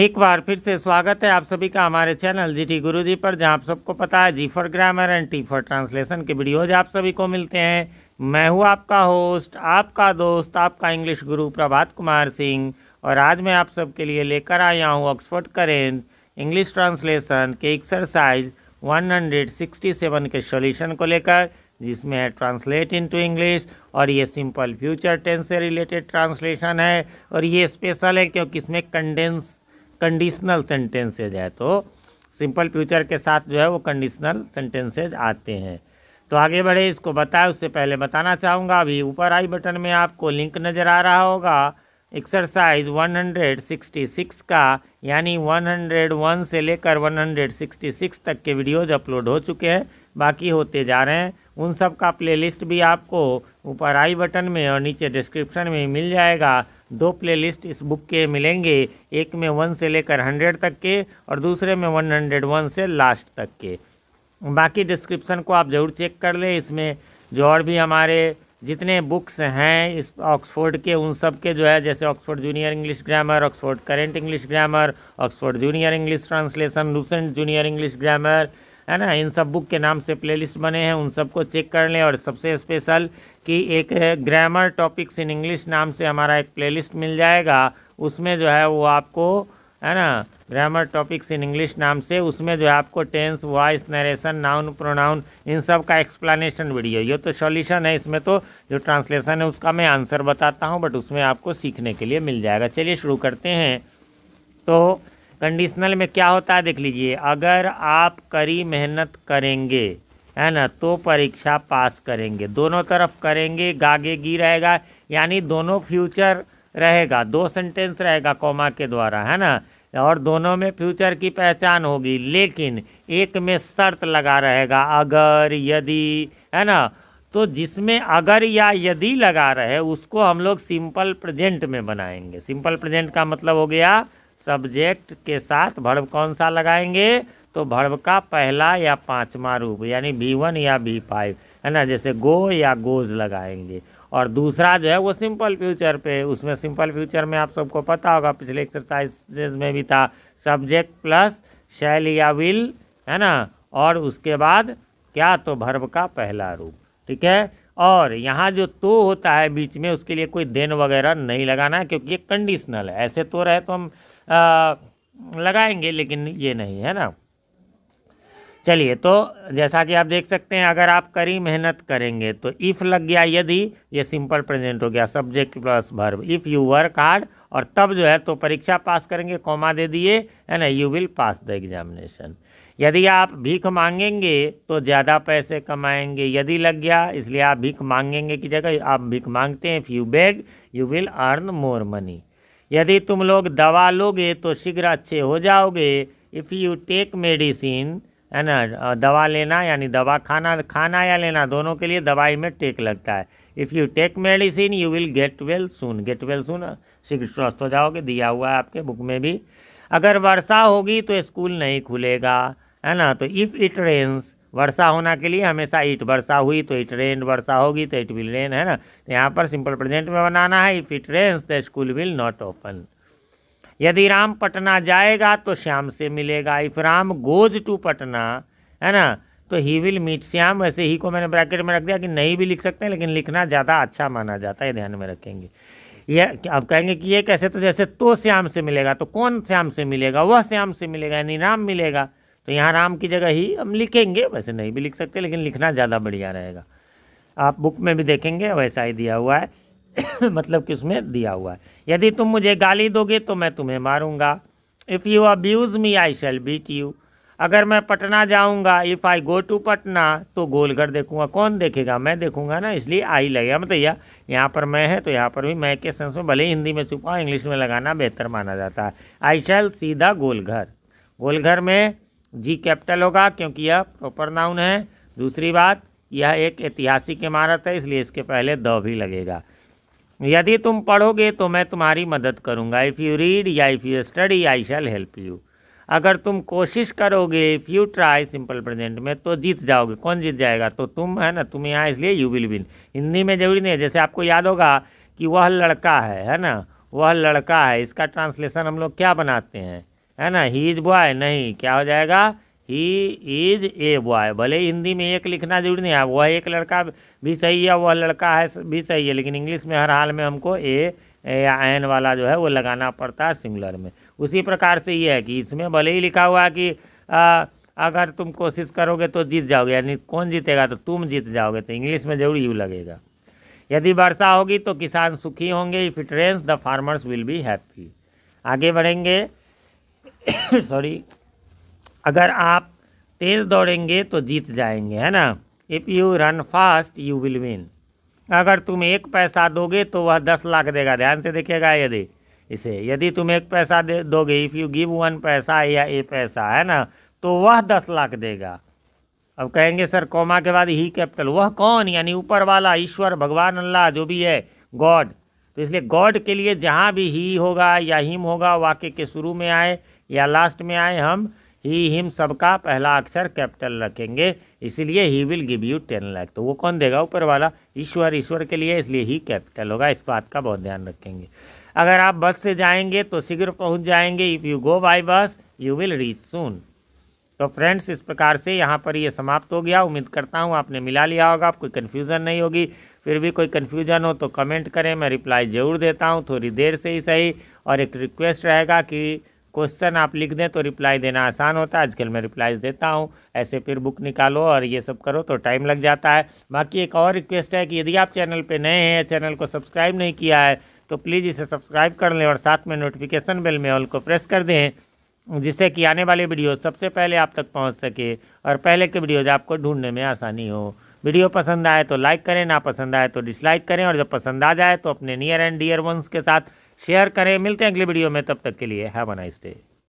एक बार फिर से स्वागत है आप सभी का हमारे चैनल जी टी गुरु जी पर जहाँ आप सबको पता है G for grammar and T for translation के वीडियोज आप सभी को मिलते हैं मैं हूँ आपका होस्ट आपका दोस्त आपका इंग्लिश गुरु प्रभात कुमार सिंह और आज मैं आप सबके लिए लेकर आया हूँ ऑक्सफोर्ड करेंट इंग्लिश ट्रांसलेशन के एक्सरसाइज सेवन के सोल्यूशन को लेकर जिसमें है ट्रांसलेट इन टू इंग्लिश और ये सिंपल फ्यूचर टेंस से रिलेटेड ट्रांसलेशन है और ये स्पेशल है क्योंकि इसमें कंडेंस कंडीशनल सेंटेंसेज है तो सिंपल फ्यूचर के साथ जो है वो कंडीशनल सेंटेंसेज आते हैं तो आगे बढ़े इसको बताए उससे पहले बताना चाहूँगा अभी ऊपर आई बटन में आपको लिंक नज़र आ रहा होगा एक्सरसाइज 166 का यानी 101 से लेकर 166 तक के वीडियोज अपलोड हो चुके हैं बाकी होते जा रहे हैं उन सब का प्लेलिस्ट भी आपको ऊपर आई बटन में और नीचे डिस्क्रिप्शन में मिल जाएगा दो प्लेलिस्ट इस बुक के मिलेंगे एक में वन से लेकर हंड्रेड तक के और दूसरे में वन हंड्रेड वन से लास्ट तक के बाकी डिस्क्रिप्शन को आप ज़रूर चेक कर लें इसमें जो और भी हमारे जितने बुक्स हैं इस ऑक्सफोर्ड के उन सब के जो है जैसे Oxford junior English grammar Oxford current English grammar Oxford junior English translation Lucent junior English grammar है ना इन सब बुक के नाम से प्लेलिस्ट बने हैं उन सबको चेक कर लें और सबसे स्पेशल कि एक ग्रामर टॉपिक्स इन इंग्लिश नाम से हमारा एक प्लेलिस्ट मिल जाएगा उसमें जो है वो आपको है ना ग्रामर टॉपिक्स इन इंग्लिश नाम से उसमें जो है आपको tense voice narration noun pronoun इन सब का एक्सप्लेनेशन वीडियो ये तो सॉल्यूशन है इसमें तो जो ट्रांसलेशन है उसका मैं आंसर बताता हूँ बट उसमें आपको सीखने के लिए मिल जाएगा चलिए शुरू करते हैं तो कंडीशनल में क्या होता है देख लीजिए अगर आप कड़ी मेहनत करेंगे है ना तो परीक्षा पास करेंगे दोनों तरफ करेंगे गागे गी रहेगा यानी दोनों फ्यूचर रहेगा दो सेंटेंस रहेगा कॉमा के द्वारा है ना और दोनों में फ्यूचर की पहचान होगी लेकिन एक में शर्त लगा रहेगा अगर यदि है ना तो जिसमें अगर या यदि लगा रहे उसको हम लोग सिंपल प्रेजेंट में बनाएंगे सिंपल प्रेजेंट का मतलब हो गया सब्जेक्ट के साथ भर्व कौन सा लगाएंगे तो भर्व का पहला या पांचवा रूप यानी बी वन या बी फाइव है ना जैसे गो या गोज लगाएंगे और दूसरा जो है वो सिंपल फ्यूचर पे उसमें सिंपल फ्यूचर में आप सबको पता होगा पिछले एक्सरसाइजेज में भी था सब्जेक्ट प्लस शैल या विल है ना और उसके बाद क्या तो भर्व का पहला रूप ठीक है और यहाँ जो तो होता है बीच में उसके लिए कोई देन वगैरह नहीं लगाना है क्योंकि ये कंडीशनल है ऐसे तो रहे तो हम लगाएंगे लेकिन ये नहीं है ना चलिए तो जैसा कि आप देख सकते हैं अगर आप करी मेहनत करेंगे तो इफ़ लग गया यदि ये सिंपल प्रेजेंट हो गया सब्जेक्ट प्लस भर इफ़ यू वर्क हार्ड और तब जो है तो परीक्षा पास करेंगे कॉमा दे दिए है ना you will pass the examination यदि आप भीख मांगेंगे तो ज़्यादा पैसे कमाएंगे यदि लग गया इसलिए आप भीख मांगेंगे की जगह आप भीख मांगते हैं if you beg you will earn more money यदि तुम लोग दवा लोगे तो शीघ्र अच्छे हो जाओगे इफ़ यू टेक मेडिसिन है ना दवा लेना यानी दवा खाना खाना या लेना दोनों के लिए दवाई में टेक लगता है if you take medicine you will get well soon get well soon शीघ्र स्वस्थ हो जाओगे दिया हुआ है आपके बुक में भी अगर वर्षा होगी तो स्कूल नहीं खुलेगा है ना तो इफ़ इट रेंस वर्षा होना के लिए हमेशा ईट वर्षा हुई तो इट रेन वर्षा होगी तो इट विल रेन है ना तो यहाँ पर सिंपल प्रेजेंट में बनाना है if it rains the school will not open यदि राम पटना जाएगा तो श्याम से मिलेगा if Ram goes to Patna है ना तो ही विल मीट श्याम वैसे ही को मैंने ब्रैकेट में रख दिया कि नहीं भी लिख सकते हैं लेकिन लिखना ज़्यादा अच्छा माना जाता है ध्यान में रखेंगे ये अब कहेंगे कि ये कैसे तो जैसे तो श्याम से मिलेगा तो कौन श्याम से मिलेगा वह श्याम से मिलेगा यानी राम मिलेगा तो यहाँ राम की जगह ही हम लिखेंगे वैसे नहीं भी लिख सकते लेकिन लिखना ज़्यादा बढ़िया रहेगा आप बुक में भी देखेंगे वैसा ही दिया हुआ है मतलब कि उसमें दिया हुआ है यदि तुम मुझे गाली दोगे तो मैं तुम्हें मारूंगा if you abuse me I shall beat you अगर मैं पटना जाऊंगा if I go to Patna तो गोलघर देखूंगा कौन देखेगा मैं देखूंगा ना इसलिए आई लगेगा मतलब यह यहाँ पर मैं है तो यहाँ पर भी मैं के सेंस में भले ही हिंदी में छुपाऊँ इंग्लिश में लगाना बेहतर माना जाता है आई शैल सीधा गोलघर गोलघर में जी कैपिटल होगा क्योंकि यह प्रॉपर नाउन है दूसरी बात यह एक ऐतिहासिक इमारत है इसलिए इसके पहले द भी लगेगा यदि तुम पढ़ोगे तो मैं तुम्हारी मदद करूंगा इफ़ यू रीड या if you study I shall help you अगर तुम कोशिश करोगे if you try simple present में तो जीत जाओगे कौन जीत जाएगा तो तुम है ना तुम यहाँ इसलिए यू विल विन हिंदी में जरूरी नहीं है जैसे आपको याद होगा कि वह लड़का है है ना वह लड़का है इसका ट्रांसलेशन हम लोग क्या बनाते हैं है ना ही इज बॉय नहीं क्या हो जाएगा ही इज ए बॉय भले हिंदी में एक लिखना जरूरी नहीं है वह एक लड़का भी सही है वह लड़का है भी सही है लेकिन इंग्लिश में हर हाल में हमको ए या एन वाला जो है वो लगाना पड़ता है सिंगुलर में उसी प्रकार से ये है कि इसमें भले ही लिखा हुआ है कि आ, अगर तुम कोशिश करोगे तो जीत जाओगे यानी कौन जीतेगा तो तुम जीत जाओगे तो इंग्लिश में जरूर यू लगेगा यदि वर्षा होगी तो किसान सुखी होंगे if it rains the farmers will be happy आगे बढ़ेंगे सॉरी अगर आप तेज़ दौड़ेंगे तो जीत जाएंगे है ना if you run fast you will win अगर तुम एक पैसा दोगे तो वह दस लाख देगा ध्यान से देखिएगा यदि इसे यदि तुम एक पैसा दे दोगे इफ़ यू गिव वन पैसा या ए पैसा है ना तो वह दस लाख देगा अब कहेंगे सर कौमा के बाद ही कैपिटल वह कौन यानी ऊपर वाला ईश्वर भगवान अल्लाह जो भी है गॉड तो इसलिए गॉड के लिए जहाँ भी ही होगा या हिम होगा वाक्य के शुरू में आए या लास्ट में आए हम ही हिम सबका पहला अक्षर कैपिटल रखेंगे इसलिए he will give you ten lakh तो वो कौन देगा ऊपर वाला ईश्वर ईश्वर के लिए इसलिए ही कैपिटल होगा इस बात का बहुत ध्यान रखेंगे अगर आप बस से जाएंगे तो शीघ्र पहुंच जाएंगे if you go by bus you will reach soon तो फ्रेंड्स इस प्रकार से यहाँ पर ये यह समाप्त हो गया उम्मीद करता हूँ आपने मिला लिया होगा आप कोई कन्फ्यूज़न नहीं होगी फिर भी कोई कन्फ्यूज़न हो तो कमेंट करें मैं रिप्लाई ज़रूर देता हूँ थोड़ी देर से ही सही और एक रिक्वेस्ट रहेगा कि क्वेश्चन आप लिख दें तो रिप्लाई देना आसान होता है आजकल मैं रिप्लाई देता हूँ ऐसे फिर बुक निकालो और ये सब करो तो टाइम लग जाता है बाकी एक और रिक्वेस्ट है कि यदि आप चैनल पर नए हैं चैनल को सब्सक्राइब नहीं किया है तो प्लीज़ इसे सब्सक्राइब कर लें और साथ में नोटिफिकेशन बेल में ऑल को प्रेस कर दें जिससे कि आने वाले वीडियो सबसे पहले आप तक पहुंच सके और पहले के वीडियोज आपको ढूंढने में आसानी हो वीडियो पसंद आए तो लाइक करें ना पसंद आए तो डिसलाइक करें और जब पसंद आ जाए तो अपने नियर एंड डियर वंस के साथ शेयर करें मिलते हैं अगले वीडियो में तब तक के लिए हैव अ नाइस डे